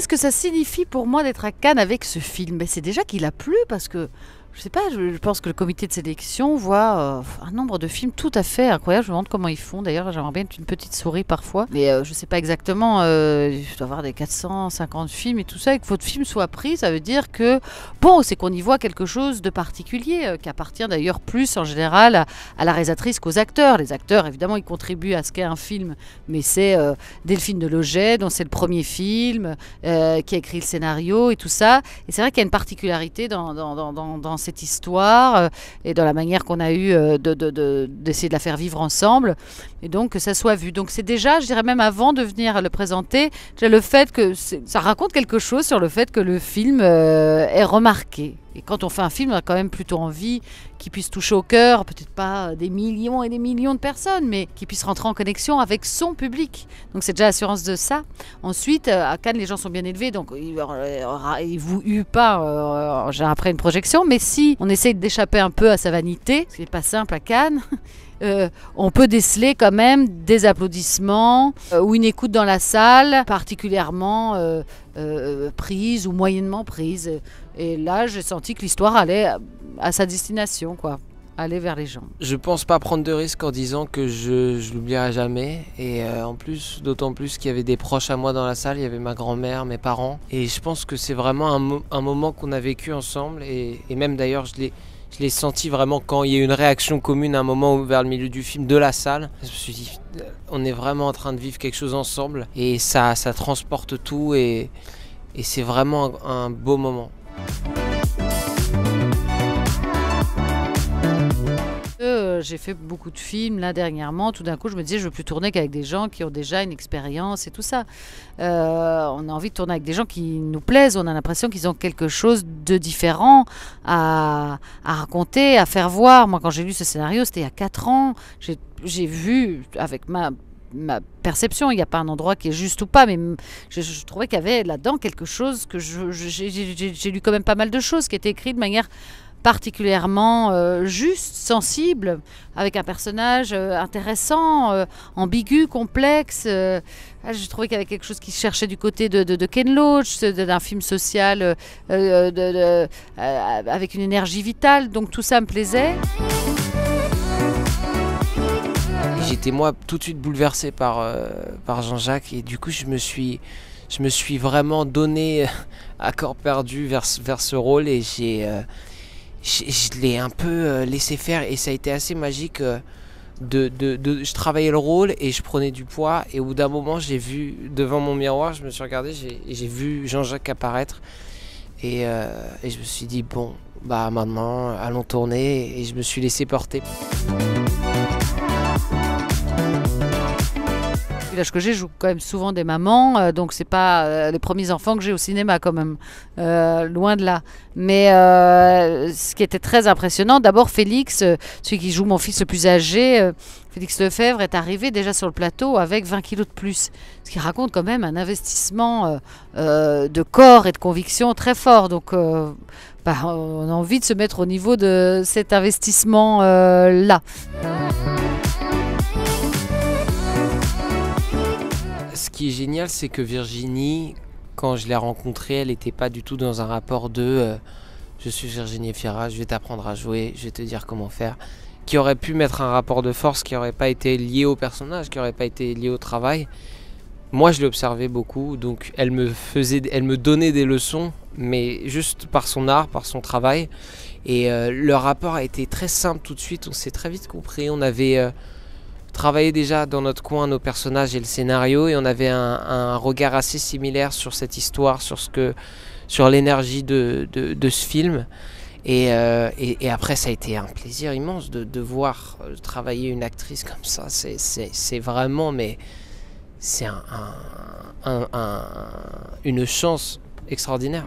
qu'est-ce que ça signifie pour moi d'être à Cannes avec ce film ben, C'est déjà qu'il a plu parce que je sais pas, je, pense que le comité de sélection voit euh, un nombre de films tout à fait incroyable. Je me demande comment ils font. D'ailleurs, j'aimerais bien une petite souris parfois. Mais je euh, je sais pas exactement, euh, je dois avoir des 450 films et tout ça. Et que votre film soit pris, ça veut dire que, bon, c'est qu'on y voit quelque chose de particulier, euh, qui appartient d'ailleurs plus en général à, la réalisatrice qu'aux acteurs. Les acteurs, évidemment, ils contribuent à ce qu'est un film. Mais c'est Delphine de Loget, dont c'est le premier film, qui a écrit le scénario et tout ça. Et c'est vrai qu'il y a une particularité dans, dans, dans, dans cette histoire euh, et dans la manière qu'on a eu d'essayer euh, de, de, de, la faire vivre ensemble. Et donc que ça soit vu. Donc c'est déjà, je dirais même avant de venir le présenter, le fait que ça raconte quelque chose sur le fait que le film euh, est remarqué. Et quand on fait un film, on a quand même plutôt envie qu'il puisse toucher au cœur, peut-être pas des millions et des millions de personnes, mais qu'il puisse rentrer en connexion avec son public. Donc c'est déjà l'assurance de ça. Ensuite, euh, à Cannes, les gens sont bien élevés, donc ils ne vous huent pas euh, après une projection. Mais si on essaye d'échapper un peu à sa vanité, ce qui n'est pas simple à Cannes, euh, on peut déceler quand même des applaudissements euh, ou une écoute dans la salle particulièrement prise ou moyennement prise. Et là, j'ai senti que l'histoire allait euh, à sa destination, quoi. Aller vers les gens. Je pense pas prendre de risque en disant que je, je l'oublierai jamais. Et euh, en plus, d'autant plus qu'il y avait des proches à moi dans la salle, il y avait ma grand-mère, mes parents. Et je pense que c'est vraiment un, moment qu'on a vécu ensemble. Et, même d'ailleurs, je l'ai. senti vraiment quand il y a eu une réaction commune à un moment vers le milieu du film de la salle. Je me suis dit, euh, on est vraiment en train de vivre quelque chose ensemble et ça, ça transporte tout et, c'est vraiment un beau moment. Euh, j'ai fait beaucoup de films là dernièrement. Tout d'un coup, je me disais, je veux plus tourner qu'avec des gens qui ont déjà une expérience et tout ça. Euh, on a envie de tourner avec des gens qui nous plaisent. On a l'impression qu'ils ont quelque chose de différent à, à raconter, à faire voir. Moi, quand j'ai lu ce scénario, c'était il y a 4 ans. J'ai vu avec ma ma perception. Il n'y a pas un endroit qui est juste ou pas, mais je, trouvais qu'il y avait là-dedans quelque chose que j'ai lu quand même pas mal de choses qui étaient écrites de manière particulièrement euh, juste, sensible, avec un personnage euh, intéressant, euh, ambigu, complexe. Ah, je trouvais qu'il y avait quelque chose qui cherchait du côté de, Ken Loach, d'un film social avec une énergie vitale. Donc tout ça me plaisait j'étais moi tout de suite bouleversé par, euh, par Jean-Jacques et du coup je me suis, je me suis vraiment donné euh, à corps perdu vers, vers ce rôle et j'ai, euh, je l'ai un peu laissé faire et ça a été assez magique. De, de, je travaillais le rôle et je prenais du poids et au bout d'un moment j'ai vu devant mon miroir je me suis regardé j'ai vu Jean-Jacques apparaître et, et, je me suis dit bon bah maintenant allons tourner et je me suis laissé porter village que j'ai, joue quand même souvent des mamans, euh, donc c'est pas euh, les premiers enfants que j'ai au cinéma quand même, euh, loin de là. Mais ce qui était très impressionnant, d'abord Félix, celui qui joue mon fils le plus âgé, Félix Lefebvre est arrivé déjà sur le plateau avec 20 kilos de plus, ce qui raconte quand même un investissement de corps et de conviction très fort. Donc bah, on a envie de se mettre au niveau de cet investissement-là. qui est génial, c'est que Virginie, quand je l'ai rencontrée, elle n'était pas du tout dans un rapport de euh, je suis Virginie Fiera, je vais t'apprendre à jouer, je vais te dire comment faire. Qui aurait pu mettre un rapport de force qui n'aurait pas été lié au personnage, qui aurait pas été lié au travail. Moi, je l'observais beaucoup, donc elle me faisait, elle me donnait des leçons, mais juste par son art, par son travail. Et euh, le rapport a été très simple tout de suite. On s'est très vite compris. On avait euh, travaillait déjà dans notre coin nos personnages et le scénario et on avait un, regard assez similaire sur cette histoire, sur ce que, sur l'énergie de, de, ce film. Euh, et, et, après, ça a été un plaisir immense de, de voir euh, travailler une actrice comme ça. C'est vraiment, mais c'est un, une chance extraordinaire.